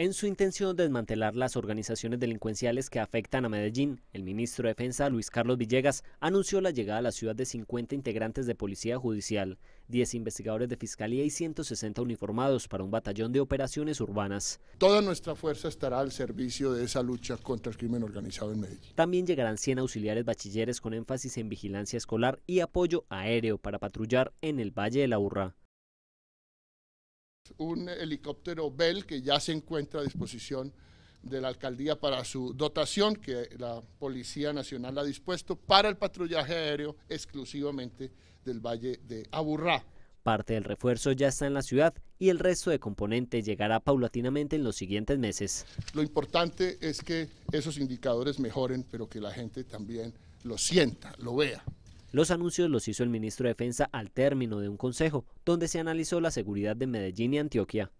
En su intención de desmantelar las organizaciones delincuenciales que afectan a Medellín, el ministro de Defensa, Luis Carlos Villegas, anunció la llegada a la ciudad de 50 integrantes de Policía Judicial, 10 investigadores de Fiscalía y 160 uniformados para un batallón de operaciones urbanas. Toda nuestra fuerza estará al servicio de esa lucha contra el crimen organizado en Medellín. También llegarán 100 auxiliares bachilleres con énfasis en vigilancia escolar y apoyo aéreo para patrullar en el Valle de la Urra un helicóptero Bell que ya se encuentra a disposición de la alcaldía para su dotación, que la Policía Nacional ha dispuesto para el patrullaje aéreo exclusivamente del Valle de Aburrá. Parte del refuerzo ya está en la ciudad y el resto de componentes llegará paulatinamente en los siguientes meses. Lo importante es que esos indicadores mejoren, pero que la gente también lo sienta, lo vea. Los anuncios los hizo el ministro de Defensa al término de un consejo, donde se analizó la seguridad de Medellín y Antioquia.